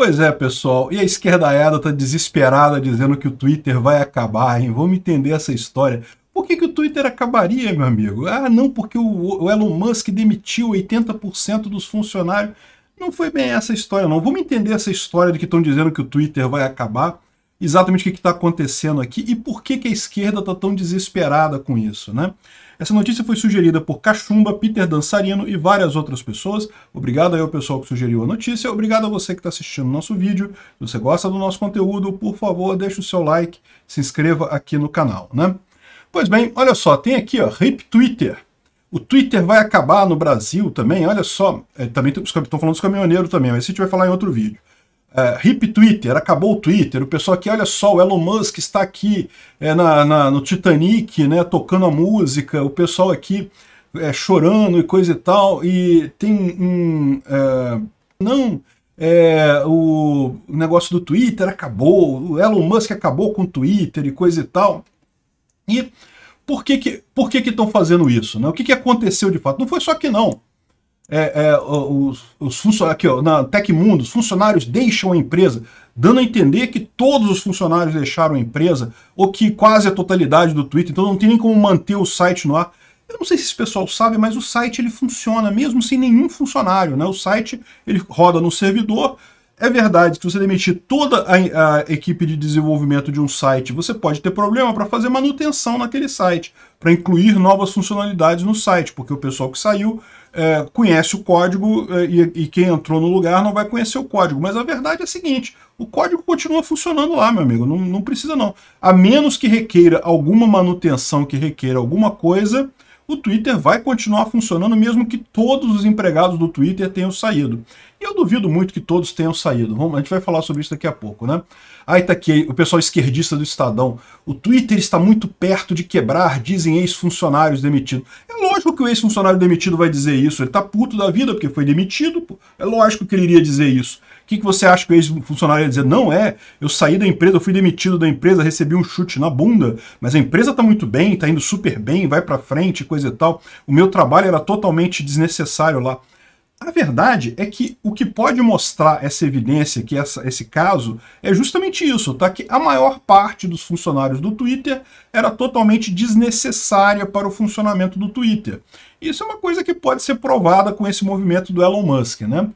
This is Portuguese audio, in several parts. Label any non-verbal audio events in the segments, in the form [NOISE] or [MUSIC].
Pois é, pessoal. E a esquerda aérea tá desesperada dizendo que o Twitter vai acabar, hein? Vamos entender essa história. Por que, que o Twitter acabaria, meu amigo? Ah, não, porque o, o Elon Musk demitiu 80% dos funcionários. Não foi bem essa história, não. Vamos entender essa história de que estão dizendo que o Twitter vai acabar exatamente o que está acontecendo aqui e por que, que a esquerda está tão desesperada com isso, né? Essa notícia foi sugerida por Cachumba, Peter Dançarino e várias outras pessoas. Obrigado aí ao pessoal que sugeriu a notícia. Obrigado a você que está assistindo o nosso vídeo. Se você gosta do nosso conteúdo, por favor, deixe o seu like, se inscreva aqui no canal, né? Pois bem, olha só, tem aqui, ó, RIP Twitter. O Twitter vai acabar no Brasil também, olha só. É, também estão falando dos caminhoneiros também, mas isso a gente vai falar em outro vídeo é, hip Twitter, acabou o Twitter, o pessoal aqui, olha só, o Elon Musk está aqui é, na, na, no Titanic, né, tocando a música, o pessoal aqui é, chorando e coisa e tal, e tem um... É, não, é, o negócio do Twitter acabou, o Elon Musk acabou com o Twitter e coisa e tal. E por que que, por que que estão fazendo isso? Né? O que, que aconteceu de fato? Não foi só que não é, é, os, os funcionários, aqui ó, na Tecmundo, os funcionários deixam a empresa, dando a entender que todos os funcionários deixaram a empresa, ou que quase a totalidade do Twitter, então não tem nem como manter o site no ar. Eu não sei se esse pessoal sabe, mas o site ele funciona mesmo sem nenhum funcionário, né? O site ele roda no servidor, é verdade que se você demitir toda a, a, equipe de desenvolvimento de um site, você pode ter problema para fazer manutenção naquele site, para incluir novas funcionalidades no site, porque o pessoal que saiu é, conhece o código é, e, e, quem entrou no lugar não vai conhecer o código. Mas a verdade é a seguinte: o código continua funcionando lá, meu amigo, não, não precisa não. A menos que requeira alguma manutenção, que requeira alguma coisa, o Twitter vai continuar funcionando mesmo que todos os empregados do Twitter tenham saído. Eu duvido muito que todos tenham saído. Vamos, a gente vai falar sobre isso daqui a pouco, né? Aí tá aqui o pessoal esquerdista do Estadão. O Twitter está muito perto de quebrar, dizem ex-funcionários demitidos. É lógico que o ex-funcionário demitido vai dizer isso. Ele tá puto da vida porque foi demitido. Pô. É lógico que ele iria dizer isso. O que, que você acha que o ex-funcionário ia dizer? Não é, eu saí da empresa, eu fui demitido da empresa, recebi um chute na bunda, mas a empresa tá muito bem, tá indo super bem, vai para frente, coisa e tal. O meu trabalho era totalmente desnecessário lá. A verdade é que o que pode mostrar essa evidência, que essa, esse caso, é justamente isso, tá? Que a maior parte dos funcionários do Twitter era totalmente desnecessária para o funcionamento do Twitter. Isso é uma coisa que pode ser provada com esse movimento do Elon Musk, né?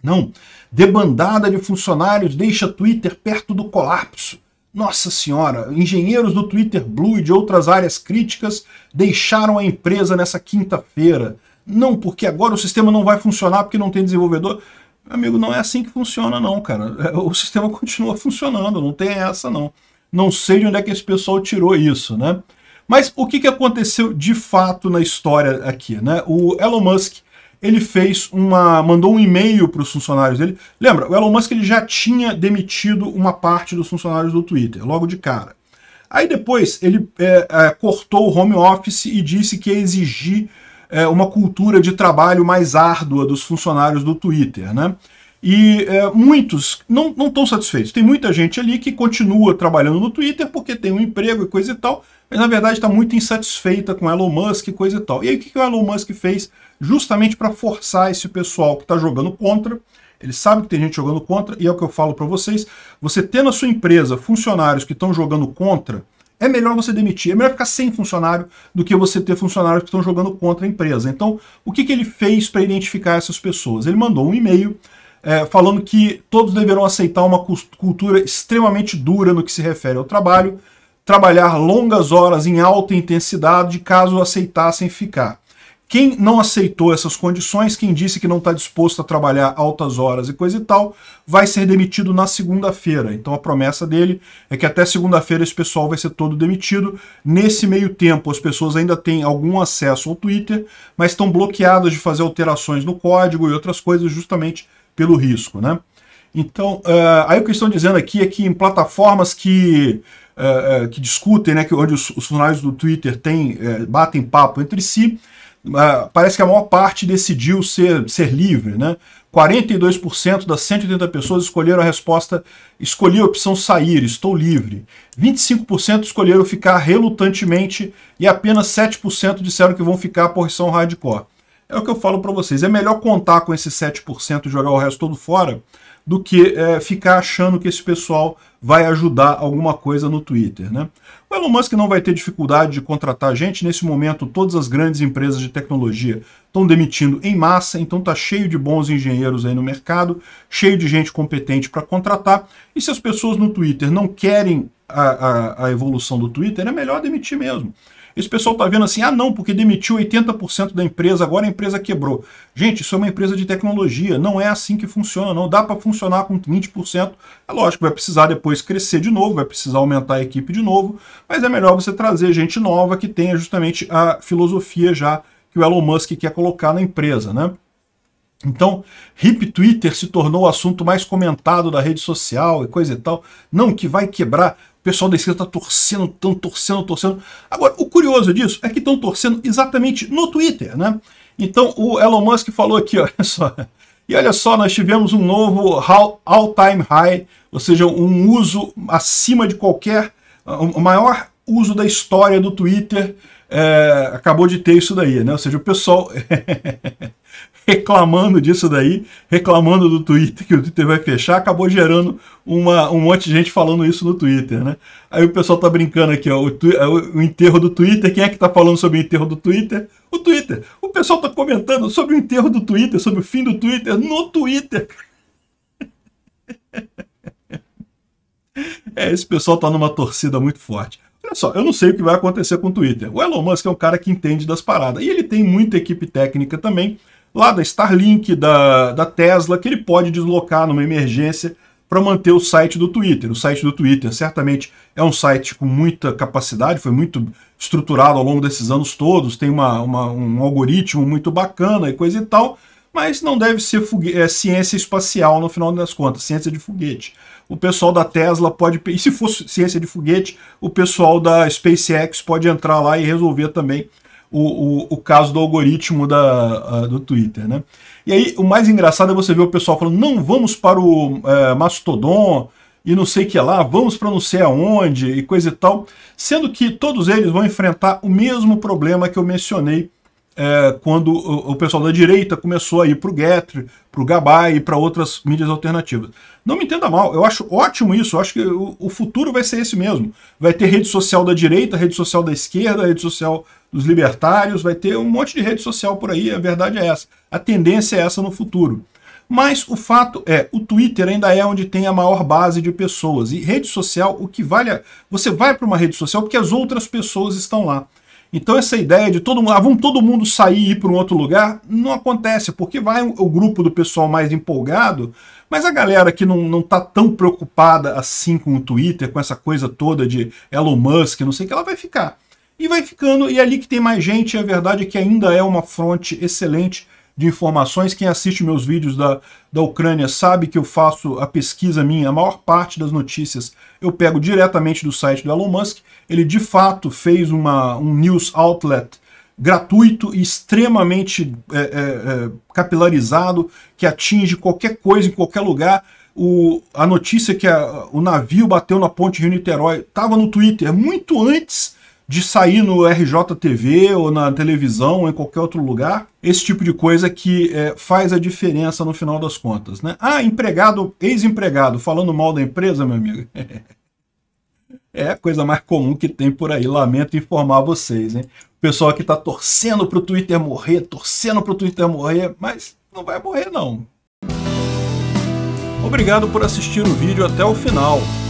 Não, debandada de funcionários deixa Twitter perto do colapso. Nossa senhora, engenheiros do Twitter Blue e de outras áreas críticas deixaram a empresa nessa quinta-feira. Não, porque agora o sistema não vai funcionar porque não tem desenvolvedor. Amigo, não é assim que funciona não, cara. É, o sistema [LAUGHS] continua funcionando, não tem essa não. Não sei de onde é que esse pessoal tirou isso, né? Mas o que, que aconteceu de fato na história aqui, né? O Elon Musk, ele fez uma... mandou um e-mail para os funcionários dele. Lembra, o Elon Musk ele já tinha demitido uma parte dos funcionários do Twitter, logo de cara. Aí depois ele é, é, cortou o home office e disse que ia exigir é, uma cultura de trabalho mais árdua dos funcionários do Twitter, né? E é, muitos não estão satisfeitos. Tem muita gente ali que continua trabalhando no Twitter porque tem um emprego e coisa e tal, mas na verdade está muito insatisfeita com Elon Musk e coisa e tal. E aí o que, que o Elon Musk fez justamente para forçar esse pessoal que está jogando contra ele sabe que tem gente jogando contra, e é o que eu falo para vocês. Você ter na sua empresa funcionários que estão jogando contra, é melhor você demitir, é melhor ficar sem funcionário do que você ter funcionários que estão jogando contra a empresa. Então, o que, que ele fez para identificar essas pessoas? Ele mandou um e-mail é, falando que todos deverão aceitar uma cultura extremamente dura no que se refere ao trabalho, trabalhar longas horas em alta intensidade caso aceitassem ficar. Quem não aceitou essas condições, quem disse que não está disposto a trabalhar altas horas e coisa e tal, vai ser demitido na segunda-feira. Então a promessa dele é que até segunda-feira esse pessoal vai ser todo demitido. Nesse meio tempo, as pessoas ainda têm algum acesso ao Twitter, mas estão bloqueadas de fazer alterações no código e outras coisas justamente pelo risco, né? Então, uh, aí o que estão dizendo aqui é que em plataformas que, uh, que discutem, né, que onde os, os funcionários do Twitter têm, uh, batem papo entre si, ah, parece que a maior parte decidiu ser, ser livre, né? 42% das 180 pessoas escolheram a resposta escolhi a opção sair, estou livre. 25% escolheram ficar relutantemente e apenas 7% disseram que vão ficar por são hardcore. É o que eu falo para vocês, é melhor contar com esses 7% e jogar o resto todo fora do que é, ficar achando que esse pessoal vai ajudar alguma coisa no Twitter. Né? O Elon Musk não vai ter dificuldade de contratar gente. Nesse momento, todas as grandes empresas de tecnologia estão demitindo em massa, então está cheio de bons engenheiros aí no mercado, cheio de gente competente para contratar. E se as pessoas no Twitter não querem a, a, a evolução do Twitter, é melhor demitir mesmo. Esse pessoal está vendo assim, ah não, porque demitiu 80% da empresa, agora a empresa quebrou. Gente, isso é uma empresa de tecnologia, não é assim que funciona, não dá para funcionar com 20%. É lógico, vai precisar depois crescer de novo, vai precisar aumentar a equipe de novo, mas é melhor você trazer gente nova que tenha justamente a filosofia já que o Elon Musk quer colocar na empresa, né? Então, hip Twitter se tornou o assunto mais comentado da rede social e coisa e tal. Não que vai quebrar. O pessoal da esquerda está torcendo, estão torcendo, torcendo. Agora, o curioso disso é que estão torcendo exatamente no Twitter, né? Então, o Elon Musk falou aqui, [LAUGHS] olha só. E olha só, nós tivemos um novo all-time high, ou seja, um uso acima de qualquer, uh, o maior uso da história do Twitter é, acabou de ter isso daí, né? Ou seja, o pessoal [LAUGHS] reclamando disso daí, reclamando do Twitter, que o Twitter vai fechar, acabou gerando uma, um monte de gente falando isso no Twitter, né? Aí o pessoal tá brincando aqui, ó, o, tu, é o enterro do Twitter, quem é que tá falando sobre o enterro do Twitter? O Twitter. O pessoal tá comentando sobre o enterro do Twitter, sobre o fim do Twitter, no Twitter. É, esse pessoal tá numa torcida muito forte. Olha só, eu não sei o que vai acontecer com o Twitter. O Elon Musk é um cara que entende das paradas. E ele tem muita equipe técnica também lá da Starlink, da, da Tesla, que ele pode deslocar numa emergência para manter o site do Twitter. O site do Twitter certamente é um site com muita capacidade, foi muito estruturado ao longo desses anos todos, tem uma, uma um algoritmo muito bacana e coisa e tal, mas não deve ser é, ciência espacial no final das contas, ciência de foguete. O pessoal da Tesla pode, e [LAUGHS] se fosse ciência de foguete, o pessoal da SpaceX pode entrar lá e resolver também o, o, o caso do algoritmo da, do Twitter, né? E aí o mais engraçado é você ver o pessoal falando, não, vamos para o é, Mastodon e não sei que lá, vamos para não sei aonde e coisa e tal, sendo que todos eles vão enfrentar o mesmo problema que eu mencionei é, quando o, o, pessoal da direita começou a ir para o Getre, para o Gabay e para outras mídias alternativas. Não me entenda mal, eu acho ótimo isso, eu acho que o, o, futuro vai ser esse mesmo. Vai ter rede social da direita, rede social da esquerda, rede social dos libertários, vai ter um monte de rede social por aí, a verdade é essa. A tendência é essa no futuro. Mas o fato é, o Twitter ainda é onde tem a maior base de pessoas. E rede social, o que vale... É, você vai para uma rede social porque as outras pessoas estão lá. Então essa ideia de todo mundo, ah, vamos todo mundo sair e ir para um outro lugar, não acontece, porque vai o grupo do pessoal mais empolgado, mas a galera que não, não tá tão preocupada assim com o Twitter, com essa coisa toda de Elon Musk, não sei o que, ela vai ficar. E vai ficando, e é ali que tem mais gente, a verdade é que ainda é uma fronte excelente de informações. Quem assiste meus vídeos da, da Ucrânia sabe que eu faço a pesquisa minha, a maior parte das notícias eu pego diretamente do site do Elon Musk. Ele de fato fez uma, um news outlet gratuito e extremamente é, é, é capilarizado, que atinge qualquer coisa em qualquer lugar. O, a notícia é que a, o navio bateu na ponte Rio-Niterói estava no Twitter muito antes de sair no RJTV ou na televisão ou em qualquer outro lugar. Esse tipo de coisa que é, faz a diferença no final das contas. Né? Ah, empregado, ex-empregado, falando mal da empresa, meu amigo. [LAUGHS] É a coisa mais comum que tem por aí, lamento informar vocês, hein? O pessoal que está torcendo para o Twitter morrer, torcendo para o Twitter morrer, mas não vai morrer não. Obrigado por assistir o vídeo até o final.